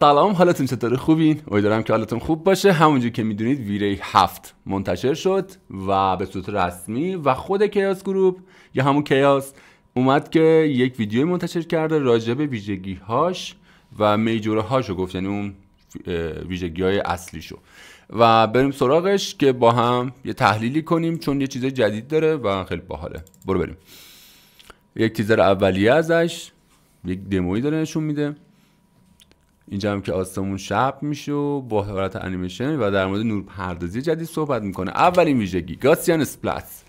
سلام حالتون چطور خوبین؟ امیدوارم که حالتون خوب باشه همونجور که میدونید ویری هفت منتشر شد و به صورت رسمی و خود کیاس گروپ یا همون کیاس اومد که یک ویدیو منتشر کرده راجع به ویژگی هاش و میجورهاشو گفت یعنی اون ویژگی های اصلیشو و بریم سراغش که با هم یه تحلیلی کنیم چون یه چیز جدید داره و خیلی باحاله برو بریم یک تیزر اولیه ازش یک دمویی داره نشون میده اینجا هم که آسمون شب میشه و با حالت انیمیشن و در مورد نور پردازی جدید صحبت میکنه اولین ویژگی گاسیان سپلاس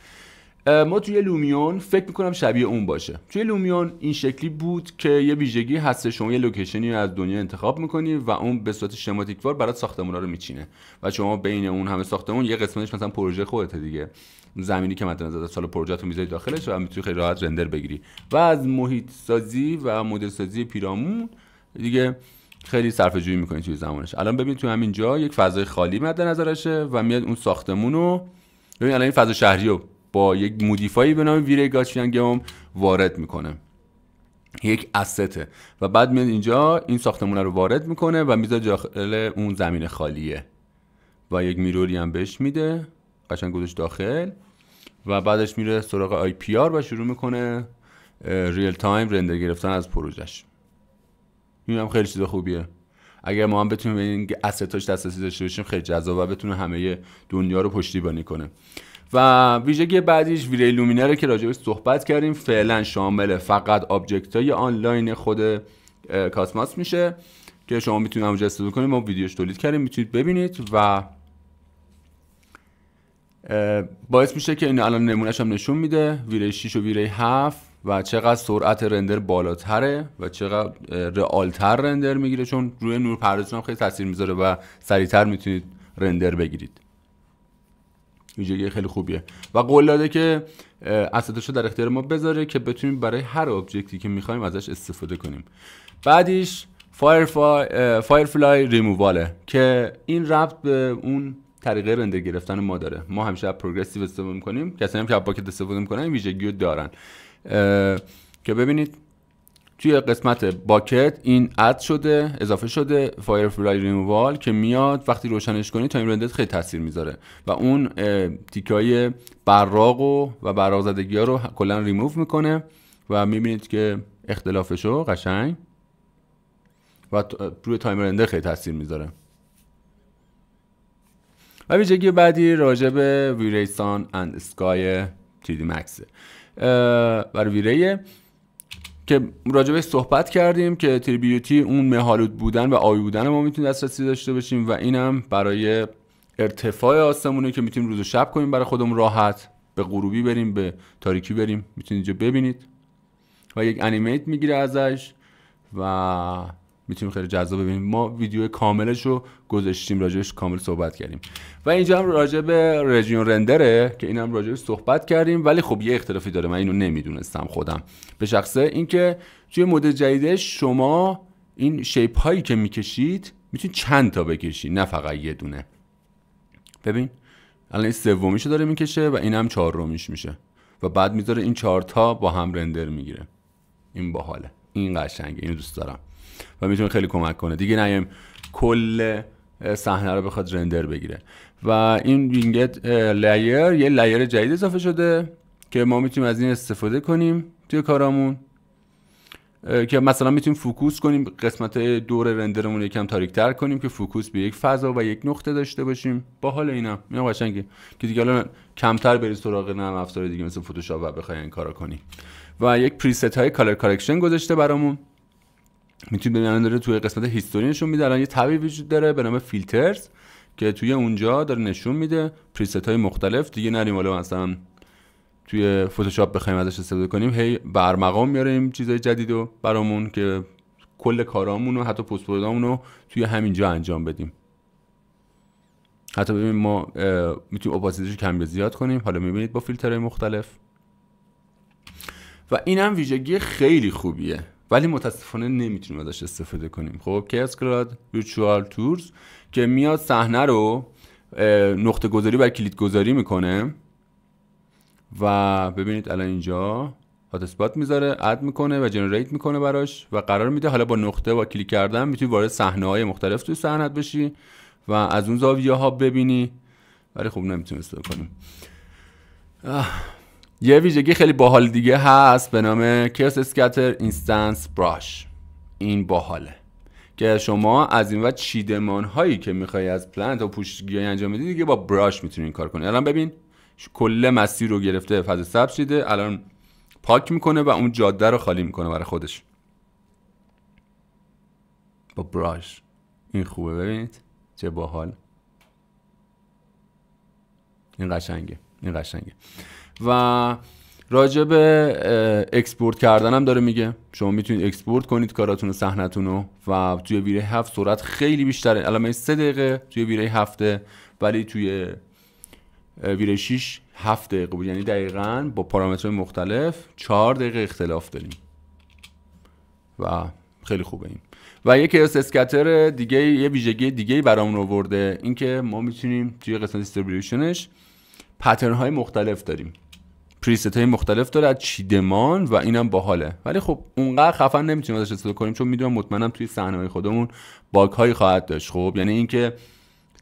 ما توی لومیون فکر میکنم شبیه اون باشه توی لومیون این شکلی بود که یه ویژگی هست شما یه لوکیشنی از دنیا انتخاب میکنی و اون به صورت شماتیکوار برات ساختمونا رو میچینه و شما بین اون همه ساختمون یه قسمتش مثلا پروژه خودته دیگه زمینی که مد نظر سال پروژه رو میذاری داخلش و میتونی خیلی راحت رندر بگیری و از محیط سازی و مدل سازی پیرامون دیگه خیلی صرفه جویی میکنه توی زمانش الان ببین تو همین جا یک فضای خالی مد نظرشه و میاد اون ساختمون رو ببین الان این فضا شهری رو با یک مودیفایی به نام ویره هم وارد میکنه یک استه و بعد میاد اینجا این ساختمون رو وارد میکنه و میذاره داخل اون زمین خالیه و یک میروری هم بهش میده قشنگ گوش داخل و بعدش میره سراغ آی پی آر و شروع میکنه ریل تایم رندر گرفتن از پروژش این خیلی چیز خوبیه اگر ما هم بتونیم این استاش دسترسی داشته باشیم خیلی جذاب و بتونه همه دنیا رو پشتیبانی کنه و ویژگی بعدیش ویری رو که راجبش صحبت کردیم فعلا شامل فقط آبجکت های آنلاین خود کاسماس میشه که شما میتونید اونجا استفاده کنید ما ویدیوش تولید کردیم میتونید ببینید و باعث میشه که این الان نمونهش هم نشون میده ویره 6 و ویره 7 و چقدر سرعت رندر بالاتره و چقدر رئالتر رندر میگیره چون روی نور پردازتون هم خیلی تاثیر میذاره و سریعتر میتونید رندر بگیرید ویژگی خیلی خوبیه و قول داده که اسدش رو در اختیار ما بذاره که بتونیم برای هر آبجکتی که میخوایم ازش استفاده کنیم بعدیش فایرفلای ریموواله که این ربط به اون طریقه رندر گرفتن ما داره ما همیشه از پروگرسیو استفاده میکنیم کسایی هم که اپاکت استفاده میکنن این ویژگی دارن که ببینید توی قسمت باکت این اد شده اضافه شده فایرفلای ریمووال که میاد وقتی روشنش کنی تایم رندت خیلی تاثیر میذاره و اون تیکای براق و و براق زدگی ها رو کلا ریموو میکنه و میبینید که اختلافش رو قشنگ و روی تایم رنده خیلی تاثیر میذاره و ویژگی بعدی راجب ویریسان اند اسکای 3 دی برای که که راجبه صحبت کردیم که تریبیوتی اون مهالود بودن و آی بودن ما میتونیم دسترسی داشته باشیم و اینم برای ارتفاع آسمونه که میتونیم روز و شب کنیم برای خودمون راحت به غروبی بریم به تاریکی بریم میتونید اینجا ببینید و یک انیمیت میگیره ازش و میتونیم خیلی جذاب ببینیم ما ویدیو کاملش رو گذاشتیم راجبش کامل صحبت کردیم و اینجا هم راجب به رژیون رندره که اینم راجبش صحبت کردیم ولی خب یه اختلافی داره من اینو نمیدونستم خودم به شخصه اینکه توی مدل جدیدش شما این شیپ هایی که میکشید میتونید چند تا بکشید نه فقط یه دونه ببین الان این سومیشو داره میکشه و اینم هم چهارمیش میشه و بعد میذاره این چهارتا با هم رندر میگیره این باحاله این قشنگه اینو دوست دارم و میتونه خیلی کمک کنه دیگه نیم کل صحنه رو بخواد رندر بگیره و این وینگت لایر یه لایر جدید اضافه شده که ما میتونیم از این استفاده کنیم توی کارامون که مثلا میتونیم فوکوس کنیم قسمت دور رندرمون یکم تر کنیم که فوکوس به یک فضا و یک نقطه داشته باشیم با حال اینم اینا قشنگه که دیگه الان کمتر بری سراغ نرم افزار دیگه مثل فتوشاپ و بخوای این کارا کنی و یک پریست های کالر کارکشن گذاشته برامون میتونید ببینید داره توی قسمت هیستوری نشون میده الان یه تبی وجود داره به نام فیلترز که توی اونجا داره نشون میده پریست های مختلف دیگه نریم حالا مثلا توی فتوشاپ بخوایم ازش استفاده کنیم هی برمقام میاریم چیزای جدید و برامون که کل کارامون و حتی پست رو توی همینجا انجام بدیم حتی ببینیم ما میتونیم اپاسیتش کم یا زیاد کنیم حالا میبینید با فیلترهای مختلف و این هم ویژگی خیلی خوبیه ولی متاسفانه نمیتونیم ازش استفاده کنیم خب کیس کلاد ویچوال تورز که میاد صحنه رو نقطه گذاری بر کلید گذاری میکنه و ببینید الان اینجا هات اسپات میذاره اد میکنه و جنریت میکنه براش و قرار میده حالا با نقطه و کلیک کردن میتونی وارد صحنه های مختلف توی صحنه بشی و از اون زاویه ها ببینی ولی خب نمیتونیم استفاده کنیم یه ویژگی خیلی باحال دیگه هست به نام کرس اسکتر اینستنس براش این باحاله که شما از این و چیدمان هایی که میخوای از پلنت و پوشگی انجام بدی دیگه با براش میتونین کار کنی الان ببین کل مسیر رو گرفته فاز سبز شده الان پاک میکنه و اون جاده رو خالی میکنه برای خودش با براش این خوبه ببینید چه باحال این قشنگه این قشنگه و راجع به اکسپورت کردن هم داره میگه شما میتونید اکسپورت کنید کاراتون و صحنتون رو و توی ویره هفت سرعت خیلی بیشتره الان سه دقیقه توی ویره هفته ولی توی ویره 6 هفت دقیقه بود یعنی دقیقا با پارامترهای مختلف چهار دقیقه اختلاف داریم و خیلی خوبه این و یه کیوس اسکتر دیگه یه ویژگی دیگه برامون آورده اینکه ما میتونیم توی قسمت دیستریبیوشنش پترن های مختلف داریم پریست های مختلف داره از چیدمان و اینم باحاله ولی خب اونقدر خفن نمیتونیم ازش استفاده کنیم چون میدونم مطمئنم توی صحنه خودمون باگ هایی خواهد داشت خب یعنی اینکه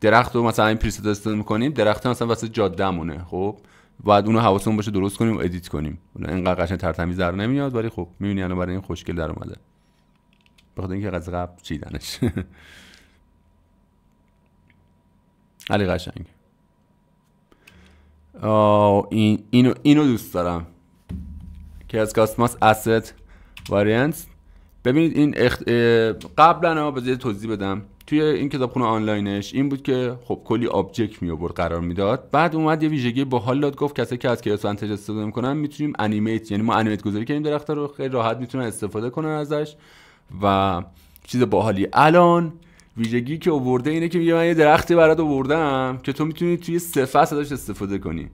درخت رو مثلا این پریست استفاده میکنیم درخت مثلا وسط مونه خب بعد اونو حواسمون باشه درست کنیم و ادیت کنیم اینقدر قشنگ ترتمیز در نمیاد ولی خب میبینی الان برای این خوشگل در اومده بخاطر اینکه از چیدنش علی قشنگ این اینو دوست دارم که از کاسماس اسید واریانس ببینید این اخت... قبلا به توضیح بدم توی این کتابخونه آنلاینش این بود که خب کلی آبجکت می آورد قرار میداد بعد اومد یه ویژگی باحال داد گفت کسی که از کیاس انتج استفاده میکنن میتونیم انیمیت یعنی ما انیمیت گذاری کنیم درخت رو خیلی راحت میتونن استفاده کنن ازش و چیز باحالی الان ویژگی که اوورده اینه که میگه من یه درختی برات آوردم که تو میتونی توی سه فصل ازش استفاده کنی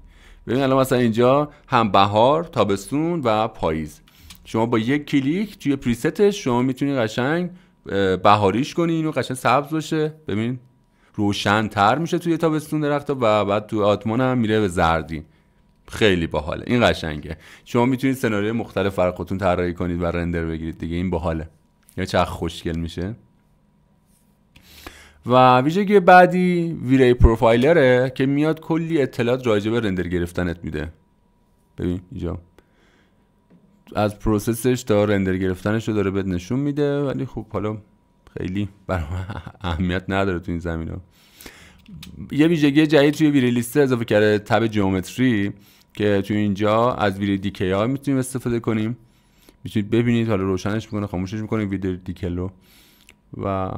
ببین الان مثلا اینجا هم بهار تابستون و پاییز شما با یک کلیک توی پریستش شما میتونی قشنگ بهاریش کنی اینو قشنگ سبز باشه ببین روشن تر میشه توی تابستون درخت و بعد توی آتمان هم میره به زردی خیلی باحاله این قشنگه شما میتونید سناریوی مختلف برای خودتون طراحی کنید و رندر بگیرید دیگه این باحاله یا چه خوشگل میشه و ویژگی بعدی ویری پروفایلره که میاد کلی اطلاعات راجع به رندر گرفتنت میده ببین اینجا از پروسسش تا رندر گرفتنش رو داره بهت نشون میده ولی خب حالا خیلی برای اهمیت نداره تو این زمینه یه ویژگی جدید توی ویری لیست اضافه کرده تب جیومتری که توی اینجا از ویری دیکی ها میتونیم استفاده کنیم میتونید ببینید حالا روشنش میکنه خاموشش میکنه ویدیو دیکل و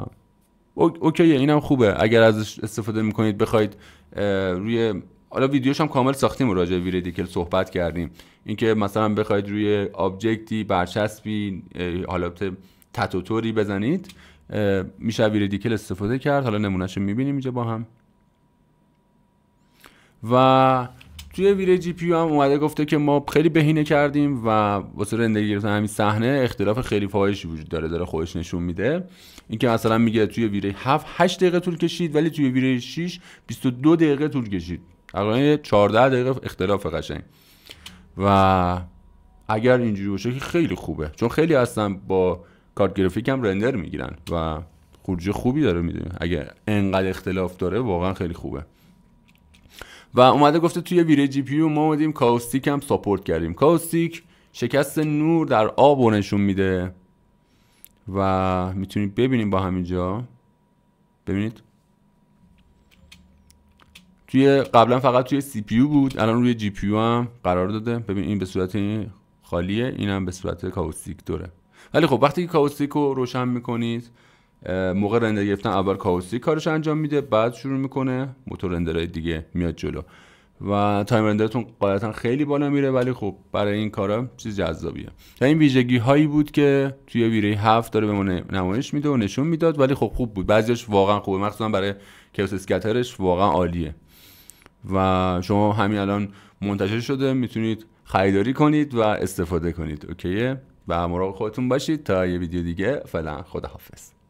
اوکیه اینم خوبه اگر ازش استفاده میکنید بخواید روی حالا ویدیوش هم کامل ساختیم راجع به ویردیکل صحبت کردیم اینکه مثلا بخواید روی آبجکتی برچسبی حالا تتوتوری بزنید میشه ویردیکل استفاده کرد حالا نمونهش میبینیم اینجا با هم و توی ویره جی هم اومده گفته که ما خیلی بهینه کردیم و واسه رندگی گرفتن همین صحنه اختلاف خیلی فاحشی وجود داره داره خودش نشون میده اینکه مثلا میگه توی ویره 7 8 دقیقه طول کشید ولی توی ویره 6 22 دقیقه طول کشید تقریبا 14 دقیقه اختلاف قشنگ و اگر اینجوری باشه که خیلی خوبه چون خیلی هستن با کارت گرافیک هم رندر میگیرن و خروجی خوبی داره میده اگر انقدر اختلاف داره واقعا خیلی خوبه و اومده گفته توی ویره جی پیو ما اومدیم کاوستیک هم ساپورت کردیم کاوستیک شکست نور در آب رو نشون میده و میتونید ببینیم با همینجا ببینید توی قبلا فقط توی سی بود الان روی جی هم قرار داده ببین این به صورت خالیه این هم به صورت کاوستیک داره ولی خب وقتی که کاوستیک رو روشن میکنید موقع رندر گرفتن اول کاوسی کارش انجام میده بعد شروع میکنه موتور رندرهای دیگه میاد جلو و تایم رندرتون قاعدتا خیلی بالا میره ولی خب برای این کارا چیز جذابیه تا یعنی این ویژگی هایی بود که توی ویری هفت داره به ما نمایش میده و نشون میداد ولی خب خوب بود بعضیش واقعا خوبه مخصوصا برای کیوس اسکترش واقعا عالیه و شما همین الان منتشر شده میتونید خریداری کنید و استفاده کنید اوکیه و مراقب خودتون باشید تا یه ویدیو دیگه فعلا خداحافظ